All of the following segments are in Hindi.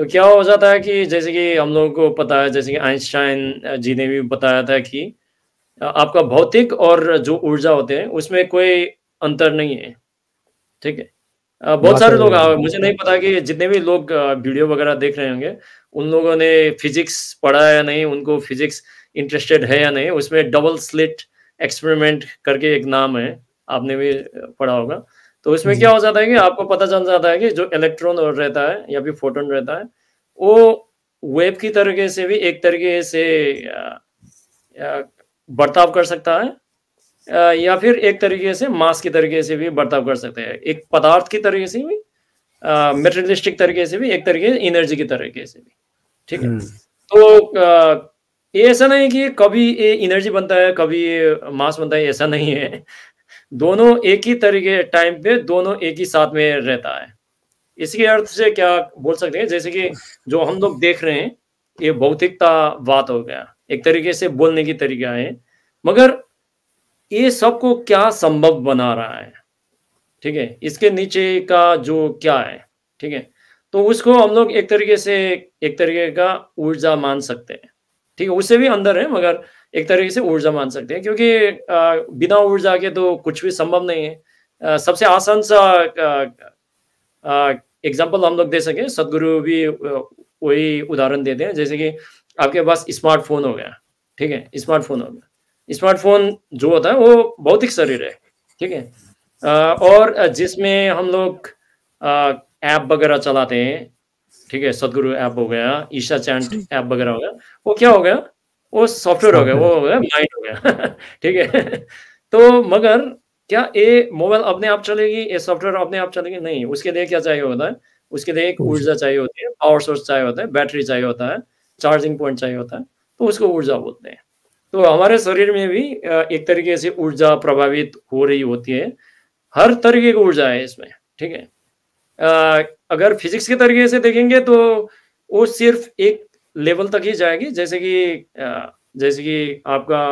तो क्या हो जाता है कि जैसे कि हम लोगों को पता है जैसे कि आइंस्टाइन जी ने भी बताया था कि आपका भौतिक और जो ऊर्जा होते हैं उसमें कोई अंतर नहीं है ठीक है बहुत सारे लोग मुझे नहीं पता कि जितने भी लोग वीडियो वगैरह देख रहे होंगे उन लोगों ने फिजिक्स पढ़ा या नहीं उनको फिजिक्स इंटरेस्टेड है या नहीं उसमें डबल स्लिट एक्सपेरिमेंट करके एक नाम है आपने भी पढ़ा होगा तो इसमें क्या हो जाता है कि आपको पता चल जाता है कि जो इलेक्ट्रॉन और रहता है या फिर फोटोन रहता है वो वेब की तरीके से भी एक तरीके से बर्ताव कर सकता है या फिर एक तरीके से मास की तरीके से भी बर्ताव कर सकते हैं एक पदार्थ की तरीके से भी मेटेरियलिस्टिक तरीके से भी एक तरीके से एनर्जी की तरीके से भी ठीक है हम्म। तो ये ऐसा नहीं कि कभी ये एनर्जी बनता है कभी मास बनता है ऐसा नहीं है दोनों एक ही तरीके टाइम पे दोनों एक ही साथ में रहता है इसके अर्थ से क्या बोल सकते हैं जैसे कि जो हम लोग देख रहे हैं ये भौतिकता बात हो गया एक तरीके से बोलने की तरीका है मगर ये सबको क्या संभव बना रहा है ठीक है इसके नीचे का जो क्या है ठीक है तो उसको हम लोग एक तरीके से एक तरीके का ऊर्जा मान सकते हैं ठीक है उससे भी अंदर है मगर एक तरीके से ऊर्जा मान सकते हैं क्योंकि बिना ऊर्जा के तो कुछ भी संभव नहीं है सबसे आसान सा एग्जाम्पल हम लोग दे सके सदगुरु भी वही उदाहरण देते हैं जैसे कि आपके पास स्मार्टफोन हो गया ठीक है स्मार्टफोन हो गया स्मार्टफोन जो होता है वो भौतिक शरीर है ठीक है और जिसमें हम लोग ऐप वगैरह चलाते हैं ठीक है सदगुरु ऐप हो गया ईशा चैंट ऐप वगैरह हो गया वो क्या हो गया वो सॉफ्टवेयर हो गया वो हो गया माइंड हो गया ठीक है तो मगर क्या ये मोबाइल अपने आप चलेगी ये सॉफ्टवेयर अपने आप चलेगी नहीं उसके लिए क्या चाहिए होता है उसके लिए एक ऊर्जा चाहिए होती है पावर सोर्स चाहिए होता है बैटरी चाहिए होता है चार्जिंग पॉइंट चाहिए होता है तो उसको ऊर्जा बोलते हैं तो हमारे शरीर में भी एक तरीके से ऊर्जा प्रभावित हो रही होती है हर तरीके की ऊर्जा है इसमें ठीक है अगर फिजिक्स के तरीके से देखेंगे तो वो सिर्फ एक लेवल तक ही जाएगी जैसे कि जैसे कि आपका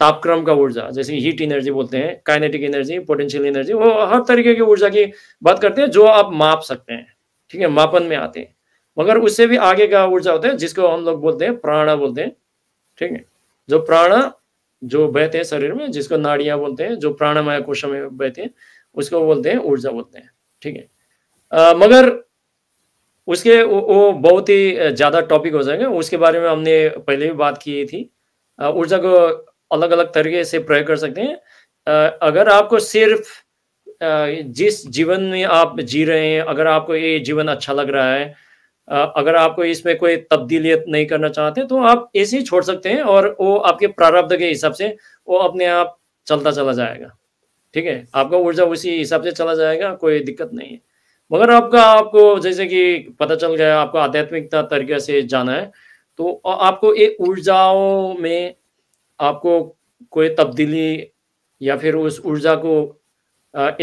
तापक्रम का ऊर्जा जैसे हीट एनर्जी बोलते हैं काइनेटिक एनर्जी पोटेंशियल एनर्जी वो हर तरीके की ऊर्जा की बात करते हैं जो आप माप सकते हैं ठीक है मापन में आते हैं मगर उससे भी आगे का ऊर्जा होता है जिसको हम लोग बोलते हैं प्राण बोलते हैं ठीक है जो प्राण जो बहते हैं शरीर में जिसको नाड़ियां बोलते हैं जो प्राणमय कोश में बहते हैं उसको बोलते हैं ऊर्जा बोलते हैं ठीक है आ, मगर उसके वो, बहुत ही ज़्यादा टॉपिक हो जाएंगे उसके बारे में हमने पहले भी बात की थी ऊर्जा को अलग अलग तरीके से प्रयोग कर सकते हैं आ, अगर आपको सिर्फ जिस जीवन में आप जी रहे हैं अगर आपको ये जीवन अच्छा लग रहा है अगर आपको इसमें कोई तब्दीली नहीं करना चाहते तो आप ऐसे ही छोड़ सकते हैं और वो आपके प्रारब्ध के हिसाब से वो अपने आप चलता चला जाएगा ठीक है आपका ऊर्जा उसी हिसाब से चला जाएगा कोई दिक्कत नहीं है मगर आपका आपको जैसे कि पता चल गया आपको आध्यात्मिकता तरीके से जाना है तो आपको ये ऊर्जाओं में आपको कोई तब्दीली या फिर उस ऊर्जा को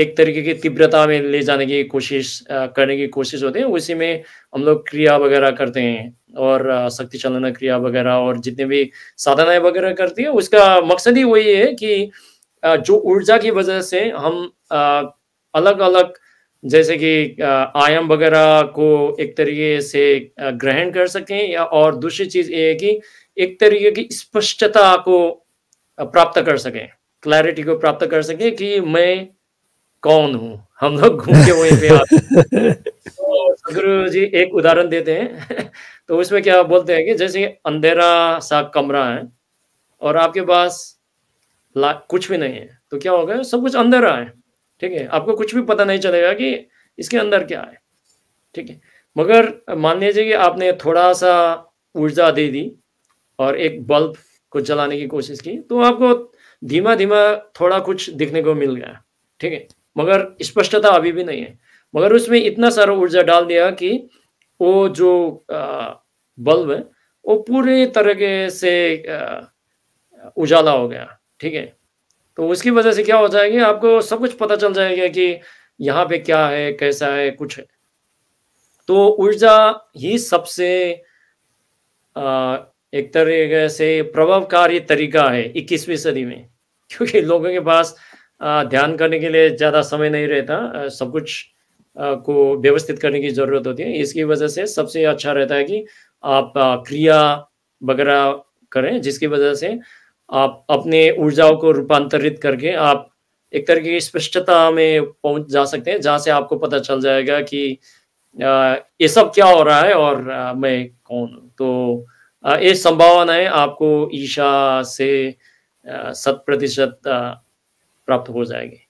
एक तरीके की तीव्रता में ले जाने की कोशिश करने की कोशिश होती है उसी में हम लोग क्रिया वगैरह करते हैं और शक्ति चालना क्रिया वगैरह और जितने भी साधनाएं वगैरह करती है उसका मकसद ही वही है कि जो ऊर्जा की वजह से हम अलग अलग जैसे कि आयम वगैरह को एक तरीके से ग्रहण कर सकें या और दूसरी चीज़ ये है कि एक तरीके की स्पष्टता को प्राप्त कर सकें क्लैरिटी को प्राप्त कर सकें कि मैं कौन हूँ हम लोग घूम के वहीं पे आते तो सदगुरु जी एक उदाहरण देते हैं तो उसमें क्या बोलते हैं कि जैसे अंधेरा सा कमरा है और आपके पास कुछ भी नहीं है तो क्या होगा सब कुछ अंधेरा है ठीक है आपको कुछ भी पता नहीं चलेगा कि इसके अंदर क्या है ठीक है मगर मान लीजिए कि आपने थोड़ा सा ऊर्जा दे दी और एक बल्ब को जलाने की कोशिश की तो आपको धीमा धीमा थोड़ा कुछ दिखने को मिल गया ठीक है मगर स्पष्टता अभी भी नहीं है मगर उसमें इतना सारा ऊर्जा डाल दिया कि वो जो बल्ब है वो पूरी तरह से उजाला हो गया ठीक है तो उसकी वजह से क्या हो जाएगी आपको सब कुछ पता चल जाएगा कि यहाँ पे क्या है कैसा है कुछ है तो ऊर्जा ही सबसे एक तरीके से प्रभावकारी तरीका है इक्कीसवीं सदी में क्योंकि लोगों के पास ध्यान करने के लिए ज़्यादा समय नहीं रहता सब कुछ को व्यवस्थित करने की ज़रूरत होती है इसकी वजह से सबसे अच्छा रहता है कि आप क्रिया वगैरह करें जिसकी वजह से आप अपने ऊर्जाओं को रूपांतरित करके आप एक तरह की स्पष्टता में पहुंच जा सकते हैं जहां से आपको पता चल जाएगा कि ये सब क्या हो रहा है और मैं कौन हूँ तो ये संभावनाएं आपको ईशा से शत प्रतिशत प्राप्त हो जाएगी